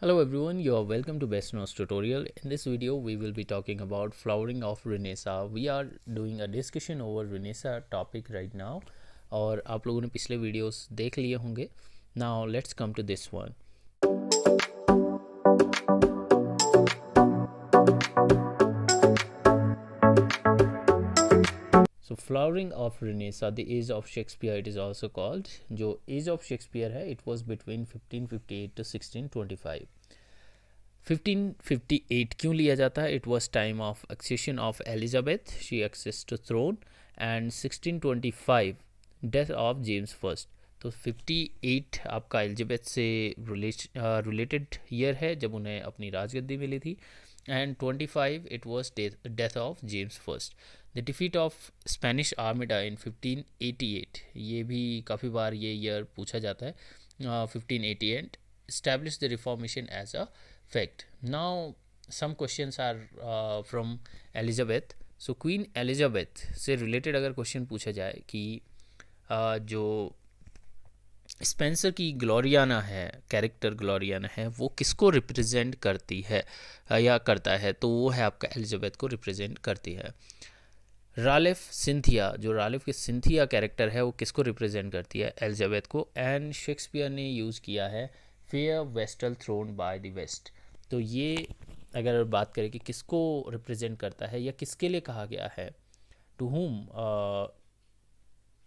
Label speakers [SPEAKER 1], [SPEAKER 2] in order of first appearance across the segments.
[SPEAKER 1] Hello everyone, you are welcome to Best Knows tutorial. In this video, we will be talking about flowering of Renessa. We are doing a discussion over Renessa topic right now और आप लोगों ने पिछले videos देख Now let's come to this one. Flowering of renaissance the age of Shakespeare it is also called जो age of Shakespeare है it was between fifteen fifty eight to sixteen twenty five 1558 क्यों लिया जाता है it was time of accession of Elizabeth she access to throne and 1625 death of James first तो 58 आपका Elizabeth से related year uh, है जब उन्हें अपनी राजगद्दी मिली थी and 25 it was death of James first the defeat of Spanish armada in 1588 ये भी काफ़ी बार ये ईयर पूछा जाता है fifteen eighty eight establish the reformation as a fact now some question are from Elizabeth so queen Elizabeth से related अगर question पूछा जाए कि uh, जो स्पेंसर की ग्लोरियाना है कैरेक्टर ग्लोरियाना है वो किसको रिप्रेजेंट करती है या करता है तो वो है आपका एलिजाबेथ को रिप्रेजेंट करती है रालिफ सिंथिया जो रालिफ के सिंथिया कैरेक्टर है वो किसको रिप्रेजेंट करती है एलिजाबेथ को एंड शेक्सपियर ने यूज़ किया है fair vestal throne by the west तो ये अगर बात करें कि किसको रिप्रेजेंट करता है या किसके लिए कहा गया है to whom uh,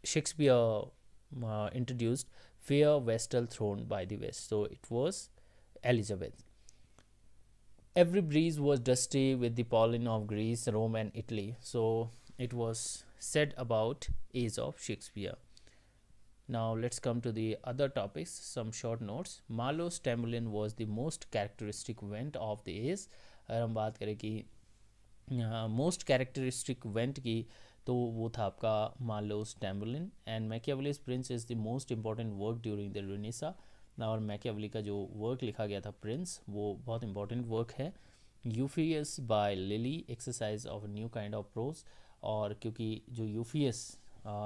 [SPEAKER 1] Shakespeare introduced uh, fair vestal throne by the west so it was Elizabeth every breeze was dusty with the pollen of Greece, Rome, and Italy. So it was said about age of Shakespeare. Now let's come to the other topics, some short notes. Marlowe's Tamlin was the most characteristic event of the age. अगर हम बात करें कि most characteristic event की तो वो था आपका Marlowe's Tamburlaine and Machiavelli prince is the most important work during the renaissance और मैकेवली का जो वर्क लिखा गया था प्रिंस वो बहुत इंपॉर्टेंट वर्क है Euphues by Lyly exercise of new kind of prose और क्योंकि जो यूफीएस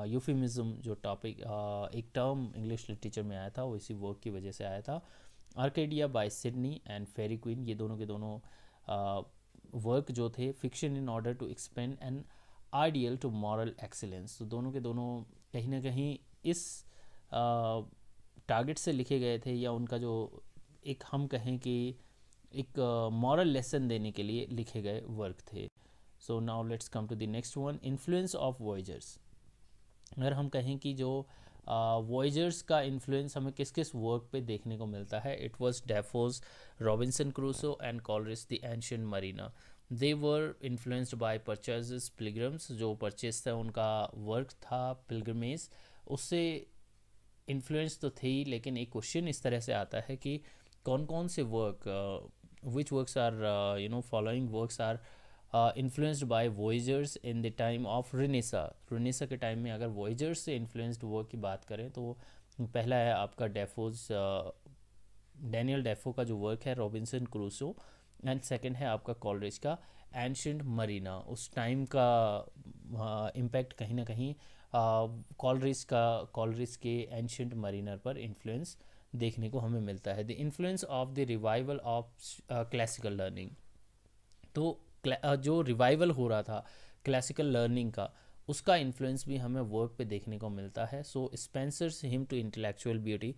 [SPEAKER 1] यूफीमिज़म जो टॉपिक एक टर्म इंग्लिश लिटरेचर में आया था वो इसी वर्क की वजह से आया था Arcadia by Sidney and faerie queen ये दोनों के दोनों वर्क जो थे fiction in order to expand and ideal to moral excellence तो दोनों के दोनों कहीं ना कहीं इस टारगेट से लिखे गए थे या उनका जो एक हम कहें कि एक मॉरल लेसन देने के लिए लिखे गए वर्क थे so now let's come to the next one influence of voyagers अगर हम कहें कि जो वॉयजर्स uh, का इन्फ्लुएंस हमें किस किस वर्क पे देखने को मिलता है it was Defoe's Robinson Crusoe and Coleridge's the ancient mariner they were influenced by Purchas pilgrims जो परचेज था उनका वर्क था पिलग्रमेज उससे इन्फ्लुएंस तो थी लेकिन एक क्वेश्चन इस तरह से आता है कि कौन कौन से work which works are you know following works are influenced by voyagers in the time of renaissance renaissance के टाइम में अगर वॉइजर्स से इन्फ्लुएंस्ड वो की बात करें तो पहला है आपका डेफोज डैनियल डेफो का जो वर्क है रॉबिन्सन क्रूसो एंड सेकेंड है आपका कॉलरेज का एंशंट मरीना उस टाइम का इम्पैक्ट uh, कहीं ना कहीं कॉलरेज uh, का कॉलरेज के एंशंट मरीनर पर इन्फ्लुएंस देखने को हमें मिलता है the influence of the revival of classical learning तो जो रिवाइवल हो रहा था क्लासिकल लर्निंग का उसका इन्फ्लुएंस भी हमें वर्क पे देखने को मिलता है so Spenser's hymn to intellectual beauty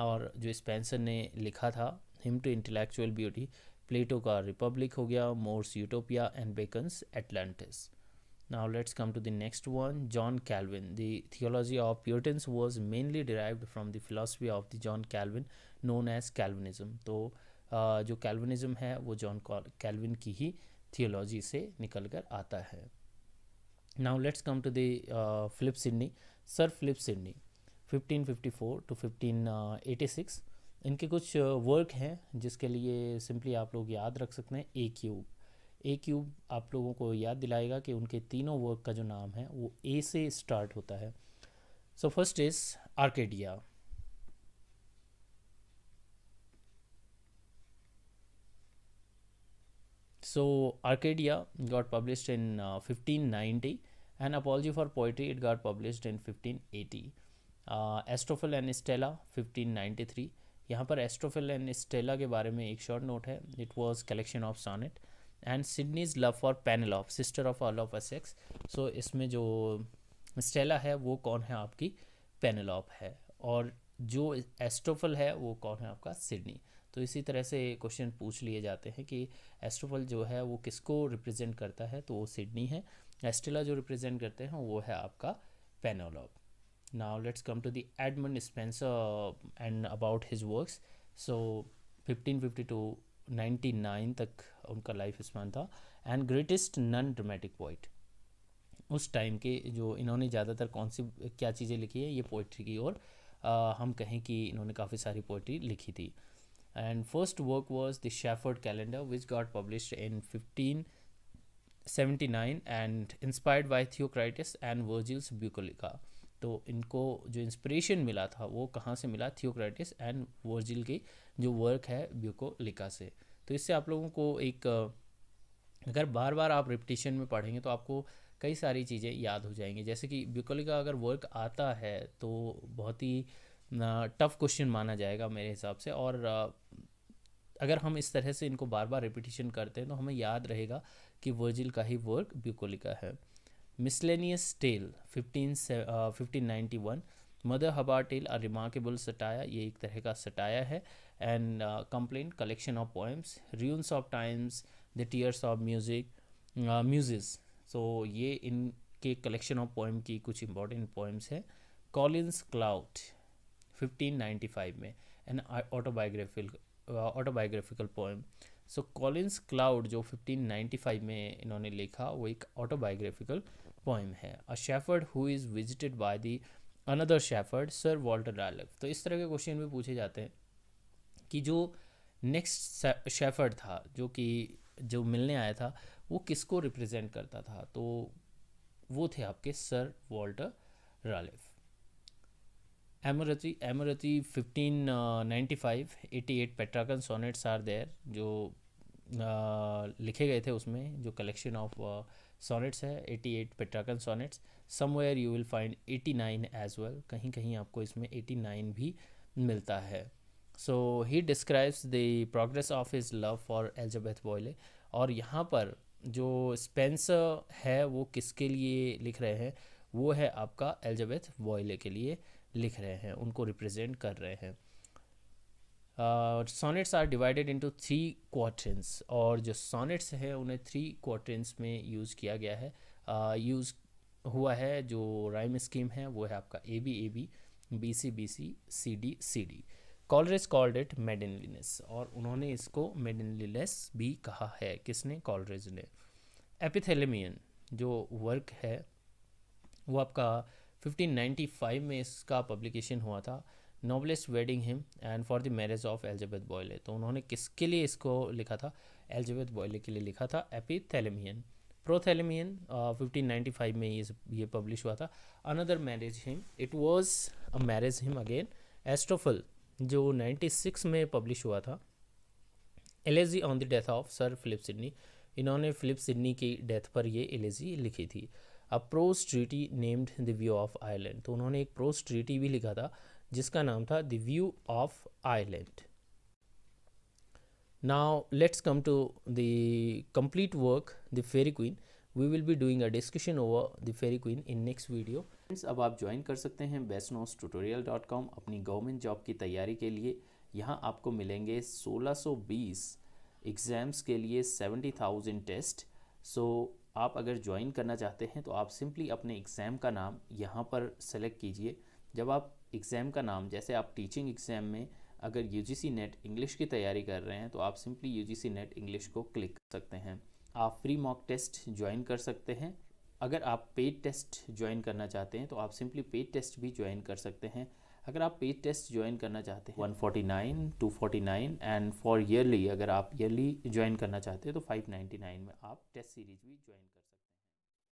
[SPEAKER 1] और जो स्पेंसर ने लिखा था hymn to intellectual beauty Plato का रिपब्लिक हो गया More's Utopia and Bacon's Atlantis now let's come to the next one John Calvin the theology of puritans was mainly derived from the philosophy of the John Calvin known as Calvinism तो जो कैलविनिज्म है वो John kelvin की ही theology से निकल कर आता है now let's come to the Philip Sidney sir Philip Sidney 1554 to 1586 इनके कुछ वर्क uh, हैं जिसके लिए सिंपली आप लोग याद रख सकते हैं ए क्यूब ए क्यूब आप लोगों को याद दिलाएगा कि उनके तीनों वर्क का जो नाम है वो ए से स्टार्ट होता है so first is Arcadia So Arcadia got published in uh, 1590 and Apology for Poetry it got published in 1580. Astrophil and stella 1593 यहाँ पर एस्ट्रोफिल एंड स्टेला के बारे में एक शॉर्ट नोट है it was collection of sonnet and Sidney's love for panel of sister of all of sex so इसमें जो Stella है वो कौन है आपकी पेनलॉप है और जो एस्ट्रोफल है वो कौन है आपका सिडनी तो इसी तरह से क्वेश्चन पूछ लिए जाते हैं कि एस्ट्रोफल जो है वो किसको रिप्रेजेंट करता है तो वो सिडनी है एस्टेला जो रिप्रेजेंट करते हैं वो है आपका let's come to the to the and about his about so fifteen fifty two to 99 तक उनका लाइफ स्पैन था and greatest non dramatic poet उस टाइम के जो इन्होंने ज़्यादातर कौन सी क्या चीज़ें लिखी है ये पोइट्री की और आ, हम कहें कि इन्होंने काफ़ी सारी पोइट्री लिखी थी and first work was the Shafford calendar which got published in 1579 and inspired by Theocritus and Virgil's Bucolica तो इनको जो इंस्पिरेशन मिला था वो कहाँ से मिला थियोक्राइटिस एंड वर्जिल की जो वर्क है ब्यूकोलिका से तो इससे आप लोगों को एक अगर बार बार आप रिपटिशन में पढ़ेंगे तो आपको कई सारी चीज़ें याद हो जाएंगी जैसे कि ब्यूकोलिका अगर वर्क आता है तो बहुत ही टफ़ क्वेश्चन माना जाएगा मेरे हिसाब से और अगर हम इस तरह से इनको बार बार रिपीटिशन करते हैं तो हमें याद रहेगा कि वर्जिल का ही वर्क ब्यूकोली का है miscellaneous tale fifteen fifteen one mother हबा टेल अ रिमार्केबल सटाया ये एक तरह का सटाया है and complaint collection of poems ruins of times the tears of music muses तो ये इनके कलेक्शन ऑफ पोएम की कुछ इंपॉर्टेंट पोएम्स हैं कॉलिन्स क्लाउड 1595 में an autobiographical autobiographical poem so Colin's clout जो 1595 में इन्होंने लिखा वो एक ऑटोबायोग्राफिकल पोएम है a shepherd who is visited by the another shepherd sir Walter Raleigh तो इस तरह के क्वेश्चन भी पूछे जाते हैं कि जो नेक्स्ट शेफर्ड था जो कि जो मिलने आया था वो किसको रिप्रेजेंट करता था तो वो थे आपके sir Walter Raleigh Amoretti Amoretti fifteen ninety five eighty eight Petrarchan sonnets are there जो uh, लिखे गए थे उसमें जो कलेक्शन ऑफ सोनेट्स है eighty eight Petrarchan sonnets somewhere you will find eighty nine as well कहीं कहीं आपको इसमें एटी नाइन भी मिलता है so he describes the progress of his love for Elizabeth Boyle और यहाँ पर जो स्पेंसर है वो किसके लिए लिख रहे हैं वो है आपका एल्जबेथ बॉयले के लिए लिख रहे हैं उनको रिप्रेजेंट कर रहे हैं sonnets are divided into three quatrains और जो सोनेट्स हैं उन्हें थ्री क्वार्टेंस में यूज़ किया गया है यूज़ uh, हुआ है जो राइम स्कीम है वो है आपका A B A B B C B C C D C D Coleridge called it maidenliness और उन्होंने इसको मेडनलीनेस भी कहा है किसने कॉलरेज ने एपिथेलेमियन जो वर्क है वो आपका 1595 में इसका पब्लिकेशन हुआ था noblest wedding hymn and for the marriage of Elizabeth Boyle तो उन्होंने किसके लिए इसको लिखा था एलिजाबेथ बॉयले के लिए लिखा था Epithalamion Prothalamion uh, fifteen ninety five में ये ये पब्लिश हुआ था another marriage hymn it was a marriage hymn again Astrophel जो नाइन्टी सिक्स में पब्लिश हुआ था elegy on the death of sir Philip Sidney इन्होंने फिलिप सिडनी की डेथ पर ये एलेजी लिखी थी a prose treaty named the view of Ireland तो उन्होंने एक प्रोस ट्रीटी भी लिखा था जिसका नाम था the view of Ireland now let's come to the complete work the fairy queen we will be doing a discussion over the fairy queen in next video friends अब आप ज्वाइन कर सकते हैं बेस्टनोस ट्यूटोरियल डॉट कॉम अपनी government job की तैयारी के लिए यहाँ आपको मिलेंगे 1620 एग्ज़ाम्स के लिए 70,000 टेस्ट सो आप अगर ज्वाइन करना चाहते हैं तो आप सिंपली अपने एग्ज़ाम का नाम यहाँ पर सेलेक्ट कीजिए जब आप एग्ज़ाम का नाम जैसे आप टीचिंग एग्ज़ाम में अगर यू नेट इंग्लिश की तैयारी कर रहे हैं तो आप सिंपली यू नेट इंग्लिश को क्लिक कर सकते हैं आप फ्री मॉक टेस्ट ज्वाइन कर सकते हैं अगर आप पेड टेस्ट ज्वाइन करना चाहते हैं तो आप सिंपली पेड टेस्ट भी ज्वाइन कर सकते हैं अगर आप पेड टेस्ट ज्वाइन करना चाहते हैं 149, 249 एंड फॉर ईयरली अगर आप ईयरली ज्वाइन करना चाहते हैं तो 599 में आप टेस्ट सीरीज भी ज्वाइन